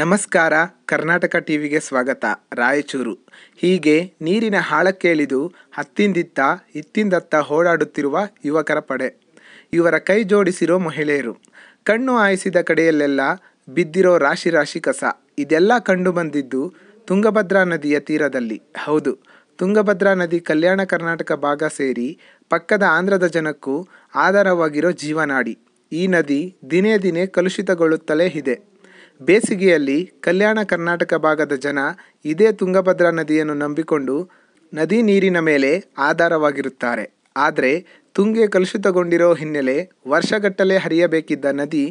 ನಮಸ್ಕಾರ ಕರ್ನಾಟಕ ಟಿವಿಗೆ ಸ್ವಾಗತ ರಾಯಚೂರು ಹೀಗೆ ನೀರಿನ ಆಳಕ್ಕಿಳಿದು ಹತ್ತಿಂದಿತ್ತ ಇತ್ತಿಂದತ್ತ ಓಡಾಡುತ್ತಿರುವ ಯುವಕರ ಪಡೆ ಇವರ ಕೈ ಜೋಡಿಸಿರೋ ಮಹಿಳೆಯರು ಕಣ್ಣು ಹಾಯಿಸಿದ ಕಡೆಯಲ್ಲೆಲ್ಲ ಬಿದ್ದಿರೋ ರಾಶಿ ರಾಶಿ ಕಸ ಇದೆಲ್ಲ ಕಂಡು ಬಂದಿದ್ದು ತುಂಗಭದ್ರಾ ನದಿಯ ತೀರದಲ್ಲಿ ಹೌದು ತುಂಗಭದ್ರಾ ನದಿ ಕಲ್ಯಾಣ ಕರ್ನಾಟಕ ಭಾಗ ಸೇರಿ ಪಕ್ಕದ ಆಂಧ್ರದ ಜನಕ್ಕೂ ಆಧಾರವಾಗಿರೋ ಜೀವನಾಡಿ ಈ ನದಿ ದಿನೇ ದಿನೇ ಕಲುಷಿತಗೊಳ್ಳುತ್ತಲೇ ಇದೆ ಬೇಸಿಗೆಯಲ್ಲಿ ಕಲ್ಯಾಣ ಕರ್ನಾಟಕ ಭಾಗದ ಜನ ಇದೇ ತುಂಗಭದ್ರಾ ನದಿಯನ್ನು ನಂಬಿಕೊಂಡು ನದಿ ನೀರಿನ ಮೇಲೆ ಆಧಾರವಾಗಿರುತ್ತಾರೆ ಆದರೆ ತುಂಗೆ ಕಲುಷಿತಗೊಂಡಿರೋ ಹಿನ್ನೆಲೆ ವರ್ಷಗಟ್ಟಲೆ ಹರಿಯಬೇಕಿದ್ದ ನದಿ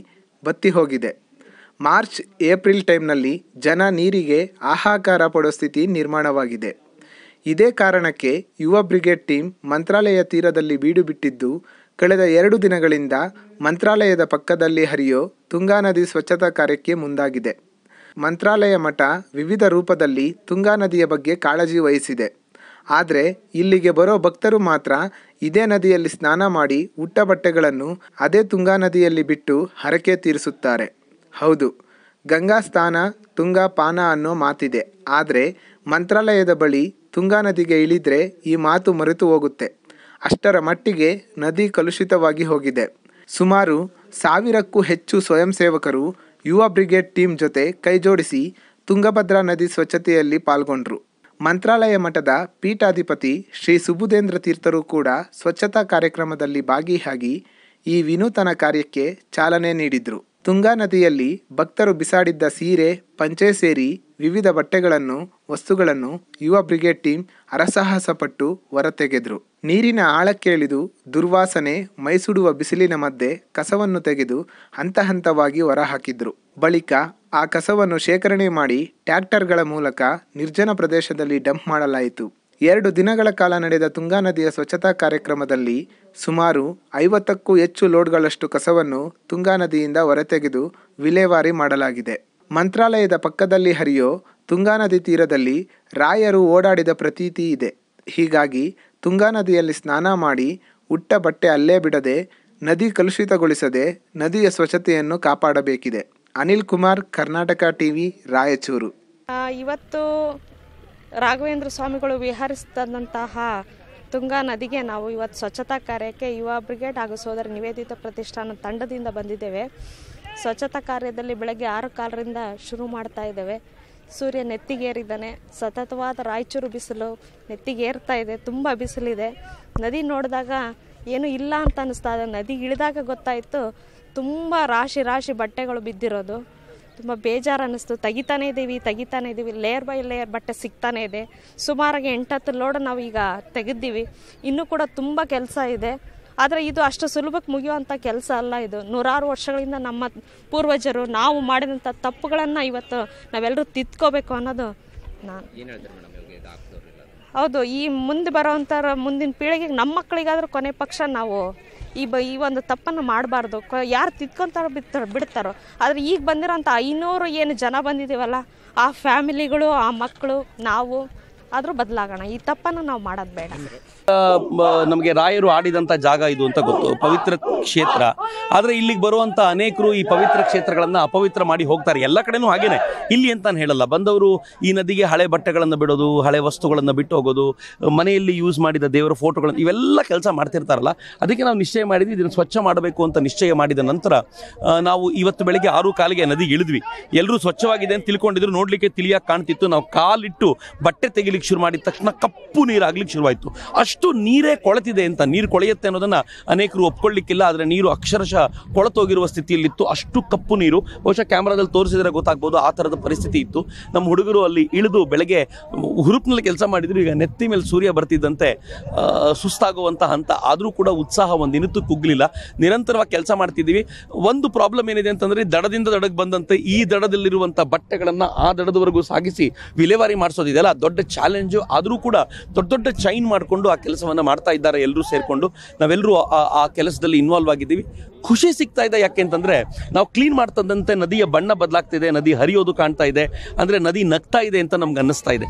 ಬತ್ತಿ ಹೋಗಿದೆ ಮಾರ್ಚ್ ಏಪ್ರಿಲ್ ಟೈಮ್ನಲ್ಲಿ ಜನ ನೀರಿಗೆ ಆಹಾಕಾರ ಪಡೋ ಸ್ಥಿತಿ ನಿರ್ಮಾಣವಾಗಿದೆ ಇದೇ ಕಾರಣಕ್ಕೆ ಯುವ ಬ್ರಿಗೇಡ್ ಟೀಮ್ ಮಂತ್ರಾಲಯ ತೀರದಲ್ಲಿ ಬೀಡು ಬಿಟ್ಟಿದ್ದು ಕಳೆದ ಎರಡು ದಿನಗಳಿಂದ ಮಂತ್ರಾಲಯದ ಪಕ್ಕದಲ್ಲಿ ಹರಿಯೋ ತುಂಗಾ ನದಿ ಸ್ವಚ್ಛತಾ ಕಾರ್ಯಕ್ಕೆ ಮುಂದಾಗಿದೆ ಮಂತ್ರಾಲಯ ಮಠ ವಿವಿಧ ರೂಪದಲ್ಲಿ ತುಂಗಾ ನದಿಯ ಬಗ್ಗೆ ಕಾಳಜಿ ವಹಿಸಿದೆ ಆದರೆ ಇಲ್ಲಿಗೆ ಬರೋ ಭಕ್ತರು ಮಾತ್ರ ಇದೇ ನದಿಯಲ್ಲಿ ಸ್ನಾನ ಮಾಡಿ ಉಟ್ಟ ಬಟ್ಟೆಗಳನ್ನು ಅದೇ ತುಂಗಾ ನದಿಯಲ್ಲಿ ಬಿಟ್ಟು ಹರಕೆ ತೀರಿಸುತ್ತಾರೆ ಹೌದು ಗಂಗಾ ಸ್ನಾನ ತುಂಗಾ ಪಾನ ಅನ್ನೋ ಮಾತಿದೆ ಆದರೆ ಮಂತ್ರಾಲಯದ ಬಳಿ ತುಂಗಾ ನದಿಗೆ ಇಳಿದ್ರೆ ಈ ಮಾತು ಮರೆತು ಹೋಗುತ್ತೆ ಅಷ್ಟರ ಮಟ್ಟಿಗೆ ನದಿ ಕಲುಷಿತವಾಗಿ ಹೋಗಿದೆ ಸುಮಾರು ಸಾವಿರಕ್ಕೂ ಹೆಚ್ಚು ಸ್ವಯಂ ಸೇವಕರು ಯುವ ಬ್ರಿಗೇಡ್ ಟೀಮ್ ಜೊತೆ ಕೈಜೋಡಿಸಿ ತುಂಗಭದ್ರಾ ನದಿ ಸ್ವಚ್ಛತೆಯಲ್ಲಿ ಪಾಲ್ಗೊಂಡ್ರು ಮಂತ್ರಾಲಯ ಮಠದ ಪೀಠಾಧಿಪತಿ ಶ್ರೀ ಸುಬುಧೇಂದ್ರ ತೀರ್ಥರು ಕೂಡ ಸ್ವಚ್ಛತಾ ಕಾರ್ಯಕ್ರಮದಲ್ಲಿ ಭಾಗಿಯಾಗಿ ಈ ವಿನೂತನ ಕಾರ್ಯಕ್ಕೆ ಚಾಲನೆ ನೀಡಿದರು ತುಂಗಾ ನದಿಯಲ್ಲಿ ಭಕ್ತರು ಬಿಸಾಡಿದ್ದ ಸೀರೆ ಪಂಚೆ ಸೇರಿ ವಿವಿಧ ಬಟ್ಟೆಗಳನ್ನು ವಸ್ತುಗಳನ್ನು ಯುವ ಬ್ರಿಗೇಡ್ ಟೀಮ್ ಅರಸಾಹಸಪಟ್ಟು ಹೊರತೆಗೆದ್ರು ನೀರಿನ ಇಳಿದು ದುರ್ವಾಸನೆ ಮೈಸುಡುವ ಬಿಸಿಲಿನ ಮಧ್ಯೆ ಕಸವನ್ನು ತೆಗೆದು ಹಂತ ಹಂತವಾಗಿ ಹೊರಹಾಕಿದ್ರು ಬಳಿಕ ಆ ಕಸವನ್ನು ಶೇಖರಣೆ ಮಾಡಿ ಟ್ಯಾಕ್ಟರ್ಗಳ ಮೂಲಕ ನಿರ್ಜನ ಪ್ರದೇಶದಲ್ಲಿ ಡಂಪ್ ಮಾಡಲಾಯಿತು ಎರಡು ದಿನಗಳ ಕಾಲ ನಡೆದ ತುಂಗಾ ನದಿಯ ಸ್ವಚ್ಛತಾ ಕಾರ್ಯಕ್ರಮದಲ್ಲಿ ಸುಮಾರು ಐವತ್ತಕ್ಕೂ ಹೆಚ್ಚು ಲೋಡ್ಗಳಷ್ಟು ಕಸವನ್ನು ತುಂಗಾ ನದಿಯಿಂದ ಹೊರತೆಗೆದು ವಿಲೇವಾರಿ ಮಾಡಲಾಗಿದೆ ಮಂತ್ರಾಲಯದ ಪಕ್ಕದಲ್ಲಿ ಹರಿಯೋ ತುಂಗಾ ನದಿ ತೀರದಲ್ಲಿ ರಾಯರು ಓಡಾಡಿದ ಪ್ರತೀತಿ ಇದೆ ಹೀಗಾಗಿ ತುಂಗಾ ನದಿಯಲ್ಲಿ ಸ್ನಾನ ಮಾಡಿ ಉಟ್ಟ ಬಟ್ಟೆ ಅಲ್ಲೇ ಬಿಡದೆ ನದಿ ಕಲುಷಿತಗೊಳಿಸದೆ ನದಿಯ ಸ್ವಚ್ಛತೆಯನ್ನು ಕಾಪಾಡಬೇಕಿದೆ ಅನಿಲ್ ಕುಮಾರ್ ಕರ್ನಾಟಕ ಟಿವಿ ರಾಯಚೂರು ಇವತ್ತು ರಾಘವೇಂದ್ರ ಸ್ವಾಮಿಗಳು ವಿಹರಿಸಿದಂತಹ ತುಂಗಾ ನದಿಗೆ ನಾವು ಇವತ್ತು ಸ್ವಚ್ಛತಾ ಕಾರ್ಯಕ್ಕೆ ಯುವ ಬ್ರಿಗೇಡ್ ಹಾಗೂ ಸೋದರ ನಿವೇದಿತ ಪ್ರತಿಷ್ಠಾನ ತಂಡದಿಂದ ಬಂದಿದ್ದೇವೆ ಸ್ವಚ್ಛತಾ ಕಾರ್ಯದಲ್ಲಿ ಬೆಳಗ್ಗೆ ಆರು ಕಾಲರಿಂದ ಶುರು ಮಾಡ್ತಾ ಇದ್ದೇವೆ ಸೂರ್ಯ ನೆತ್ತಿಗೇರಿದ್ದಾನೆ ಸತತವಾದ ರಾಯಚೂರು ಬಿಸಿಲು ನೆತ್ತಿಗೇರ್ತಾ ಇದೆ ತುಂಬ ಬಿಸಿಲಿದೆ ನದಿ ನೋಡಿದಾಗ ಏನು ಇಲ್ಲ ಅಂತ ಅನ್ನಿಸ್ತಾ ಇದೆ ನದಿ ಇಳಿದಾಗ ಗೊತ್ತಾಯಿತು ತುಂಬ ರಾಶಿ ರಾಶಿ ಬಟ್ಟೆಗಳು ಬಿದ್ದಿರೋದು ತುಂಬ ಬೇಜಾರು ಅನ್ನಿಸ್ತು ತೆಗಿತಾನೇ ಇದ್ದೀವಿ ತೆಗಿತಾನೇ ಇದ್ದೀವಿ ಲೇಯರ್ ಬೈ ಲೇಯರ್ ಬಟ್ಟೆ ಸಿಗ್ತಾನೇ ಇದೆ ಸುಮಾರಾಗಿ ಎಂಟತ್ತು ಲೋಡ್ ನಾವು ಈಗ ತೆಗೆದ್ದೀವಿ ಇನ್ನೂ ಕೂಡ ತುಂಬ ಕೆಲಸ ಇದೆ ಆದರೆ ಇದು ಅಷ್ಟು ಸುಲಭಕ್ಕೆ ಮುಗಿಯುವಂಥ ಕೆಲಸ ಅಲ್ಲ ಇದು ನೂರಾರು ವರ್ಷಗಳಿಂದ ನಮ್ಮ ಪೂರ್ವಜರು ನಾವು ಮಾಡಿದಂಥ ತಪ್ಪುಗಳನ್ನು ಇವತ್ತು ನಾವೆಲ್ಲರೂ ತಿದ್ಕೋಬೇಕು ಅನ್ನೋದು ನಾನು ಹೌದು ಈ ಮುಂದೆ ಬರೋವಂಥ ಮುಂದಿನ ಪೀಳಿಗೆಗೆ ನಮ್ಮ ಮಕ್ಕಳಿಗಾದರೂ ಕೊನೆ ಪಕ್ಷ ನಾವು ಈ ಬ ಈ ಒಂದು ತಪ್ಪನ್ನು ಮಾಡಬಾರ್ದು ಯಾರು ತಿದ್ಕೊಂತಾರ ಬಿಡ್ತಾರ ಬಿಡ್ತಾರೋ ಆದರೆ ಈಗ ಬಂದಿರೋಂಥ ಐನೂರು ಏನು ಜನ ಬಂದಿದ್ದೀವಲ್ಲ ಆ ಫ್ಯಾಮಿಲಿಗಳು ಆ ಮಕ್ಕಳು ನಾವು ಆದ್ರೂ ಬದಲಾಗೋಣ ಈ ತಪ್ಪನ್ನು ನಾವು ಮಾಡೋದ್ ಬೇಡ ನಮಗೆ ರಾಯರು ಆಡಿದಂತ ಜಾಗ ಇದು ಅಂತ ಗೊತ್ತು ಪವಿತ್ರ ಕ್ಷೇತ್ರ ಆದರೆ ಇಲ್ಲಿಗೆ ಬರುವಂತ ಅನೇಕರು ಈ ಪವಿತ್ರ ಕ್ಷೇತ್ರಗಳನ್ನು ಅಪವಿತ್ರ ಮಾಡಿ ಹೋಗ್ತಾರೆ ಎಲ್ಲ ಕಡೆನೂ ಹಾಗೇನೆ ಇಲ್ಲಿ ಅಂತ ಹೇಳಲ್ಲ ಬಂದವರು ಈ ನದಿಗೆ ಹಳೆ ಬಟ್ಟೆಗಳನ್ನು ಬಿಡೋದು ಹಳೆ ವಸ್ತುಗಳನ್ನು ಬಿಟ್ಟು ಹೋಗೋದು ಮನೆಯಲ್ಲಿ ಯೂಸ್ ಮಾಡಿದ ದೇವರ ಫೋಟೋಗಳನ್ನು ಇವೆಲ್ಲ ಕೆಲಸ ಮಾಡ್ತಿರ್ತಾರಲ್ಲ ಅದಕ್ಕೆ ನಾವು ನಿಶ್ಚಯ ಮಾಡಿದ್ವಿ ಇದನ್ನು ಸ್ವಚ್ಛ ಮಾಡಬೇಕು ಅಂತ ನಿಶ್ಚಯ ಮಾಡಿದ ನಂತರ ನಾವು ಇವತ್ತು ಬೆಳಿಗ್ಗೆ ಆರು ಕಾಲಿಗೆ ನದಿಗೆ ಇಳಿದ್ವಿ ಎಲ್ಲರೂ ಸ್ವಚ್ಛವಾಗಿದೆ ಅಂತ ತಿಳ್ಕೊಂಡಿದ್ರು ನೋಡಲಿಕ್ಕೆ ತಿಳಿಯಾಗಿ ಕಾಣ್ತಿತ್ತು ನಾವು ಕಾಲಿಟ್ಟು ಬಟ್ಟೆ ತೆಗಿಲಿಕ್ಕೆ ಶುರು ಮಾಡಿದ ತಕ್ಷಣ ಕಪ್ಪು ನೀರು ಆಗ್ಲಿಕ್ಕೆ ಶುರುವಾಯಿತು ಅಷ್ಟು ನೀರೇ ಕೊಳತಿದೆ ಅಂತ ನೀರು ಕೊಳೆಯುತ್ತೆ ಅನ್ನೋದನ್ನು ಅನೇಕರು ಒಪ್ಕೊಳ್ಳಿಕ್ಕಿಲ್ಲ ಆದರೆ ನೀರು ಅಕ್ಷರಶಃ ಕೊಳತೋಗಿರುವ ಸ್ಥಿತಿಯಲ್ಲಿತ್ತು ಅಷ್ಟು ಕಪ್ಪು ನೀರು ಬಹುಶಃ ಕ್ಯಾಮ್ರಾದಲ್ಲಿ ತೋರಿಸಿದ್ರೆ ಗೊತ್ತಾಗ್ಬೋದು ಆ ಥರದ ಪರಿಸ್ಥಿತಿ ಇತ್ತು ನಮ್ಮ ಹುಡುಗರು ಅಲ್ಲಿ ಇಳಿದು ಬೆಳಗ್ಗೆ ಹುರುಪ್ನಲ್ಲಿ ಕೆಲಸ ಮಾಡಿದ್ರು ಈಗ ನೆತ್ತಿ ಮೇಲೆ ಸೂರ್ಯ ಬರ್ತಿದ್ದಂತೆ ಸುಸ್ತಾಗುವಂಥ ಹಂತ ಆದರೂ ಕೂಡ ಉತ್ಸಾಹ ಒಂದಿನತ್ತು ಕುಗ್ಗಲಿಲ್ಲ ನಿರಂತರವಾಗಿ ಕೆಲಸ ಮಾಡ್ತಿದ್ದೀವಿ ಒಂದು ಪ್ರಾಬ್ಲಮ್ ಏನಿದೆ ಅಂತಂದರೆ ದಡದಿಂದ ದಡಕ್ಕೆ ಬಂದಂತೆ ಈ ದಡದಲ್ಲಿರುವಂಥ ಬಟ್ಟೆಗಳನ್ನು ಆ ದಡದವರೆಗೂ ಸಾಗಿಸಿ ವಿಲೇವಾರಿ ಮಾಡಿಸೋದಿದೆಯಲ್ಲ ದೊಡ್ಡ ಚಾಲೆಂಜ್ ಚಾಲೆಂಜು ಆದರೂ ಕೂಡ ದೊಡ್ಡ ದೊಡ್ಡ ಚೈನ್ ಮಾಡಿಕೊಂಡು ಆ ಕೆಲಸವನ್ನು ಮಾಡ್ತಾ ಇದ್ದಾರೆ ಎಲ್ಲರೂ ಸೇರಿಕೊಂಡು ನಾವೆಲ್ಲರೂ ಆ ಕೆಲಸದಲ್ಲಿ ಇನ್ವಾಲ್ವ್ ಆಗಿದ್ದೀವಿ ಖುಷಿ ಸಿಗ್ತಾ ಇದೆ ಯಾಕೆ ಅಂತಂದ್ರೆ ನಾವು ಕ್ಲೀನ್ ಮಾಡ್ತದಂತೆ ನದಿಯ ಬಣ್ಣ ಬದಲಾಗ್ತಿದೆ ನದಿ ಹರಿಯೋದು ಕಾಣ್ತಾ ಇದೆ ಅಂದರೆ ನದಿ ನಗ್ತಾ ಇದೆ ಅಂತ ನಮ್ಗೆ ಅನ್ನಿಸ್ತಾ ಇದೆ